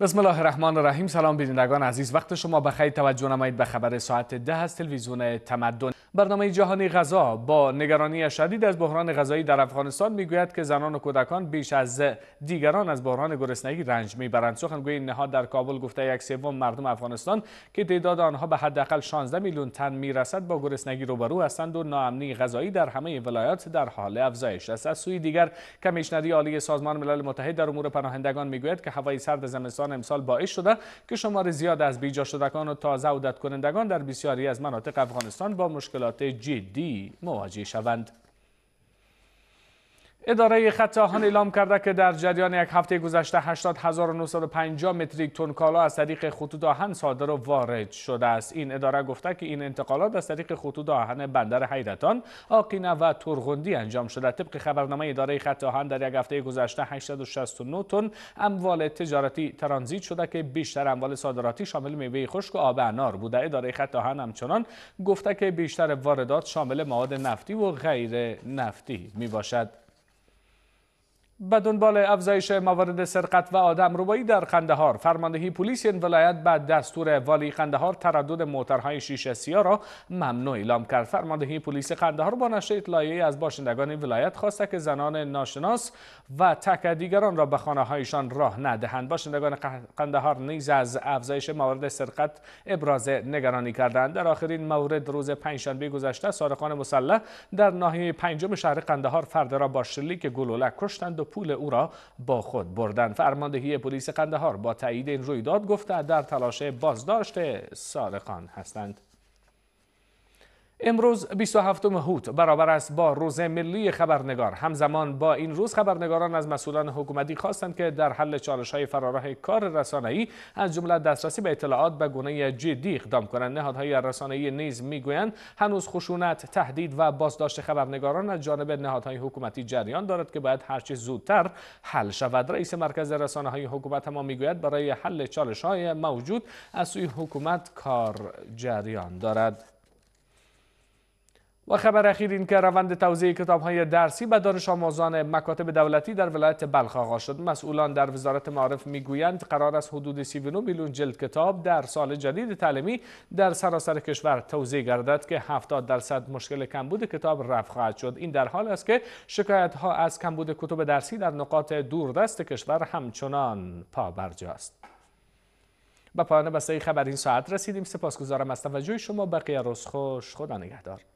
بسم الله الرحمن الرحیم سلام بینندگان عزیز وقت شما بخیر توجه نمایید به خبر ساعت ده از تلویزیون تمدن برنامه جهانی غذا با نگرانی شدید از بحران غذایی در افغانستان میگوید که زنان و کودکان بیش از دیگران از بحران گرسنگی رنج میبرند سخنگوی نهاد در کابل گفته یک سوم مردم افغانستان که تعداد آنها به حداقل 16 میلیون تن میرسد با گرسنگی روبرو هستند و ناامنی غذایی در همه ولایات در حال افزایش است از سوی دیگر کمیشنری عالی سازمان ملل متحد در امور پناهندگان میگوید که هوای سرد زمستان امسال باعث شده که شمار زیاد از بیجا شدگان و تازه عودت کنندگان در بسیاری از مناطق افغانستان با مشکل مشکلات جدی مواجه شوند. اداره خط آهن اعلام کرده که در جریان یک هفته گذشته 80950 متریک تن کالا از طریق خطوط آهن صادر و وارد شده است این اداره گفته که این انتقالات از طریق خطوط آهن بندر حیرتان آقینه و ترغندی انجام شده طبق خبرنامه اداره خط آهن در یک هفته گذشته 869 تن اموال تجارتی ترانزیت شده که بیشتر اموال صادراتی شامل میوه خشک و آب انار بوده اداره خط آهن همچنان گفته که بیشتر واردات شامل مواد نفتی و غیر نفتی می به دنبال افزایش موارد سرقت و آدم روبایی در قندهار فرماندهی پلیس این ولایت بعد دستور والی قندهار تردد موترهای شیشه سیا را ممنوع اعلام کرد فرماندهی پلیس قندهار با نشر اطلاعیه از باشندگان ولایت خواسته که زنان ناشناس و تک دیگران را به خانه هایشان راه ندهند باشندگان قندهار نیز از افزایش موارد سرقت ابراز نگرانی کردند در آخرین مورد روز پنجشنبه گذشته سارقان مسلح در ناحیه پنجم شهر قندهار فرد را با شلیک گلوله کشتند پول او را با خود بردن فرماندهی پلیس قندهار با تایید این رویداد گفته در تلاش بازداشت سارقان هستند امروز 27 هوت برابر است با روز ملی خبرنگار همزمان با این روز خبرنگاران از مسئولان حکومتی خواستند که در حل چالش های فراراه کار رسانه‌ای از جمله دسترسی به اطلاعات به گونه جدی اقدام کنند نهادهای رسانه‌ای نیز میگویند هنوز خشونت تهدید و بازداشت خبرنگاران از جانب نهادهای حکومتی جریان دارد که باید هرچه زودتر حل شود رئیس مرکز رسانه های حکومت هم میگوید برای حل چالش های موجود از سوی حکومت کار جریان دارد و خبر اخیر این که روند توزیع کتابهای درسی به دانش آموزان مکاتب دولتی در ولایت بلخ آغاز شد مسئولان در وزارت معارف میگویند قرار است حدود 39 میلیون جلد کتاب در سال جدید تعلیمی در سراسر کشور توزیع گردد که 70 درصد مشکل کمبود کتاب رفع خواهد شد این در حال است که شکایت ها از کمبود کتب درسی در نقاط دوردست کشور همچنان پابرجاست با پایان بسته خبر این ساعت رسیدیم سپاسگزارم از توجه شما بقیه روز خوش خدا نگهدار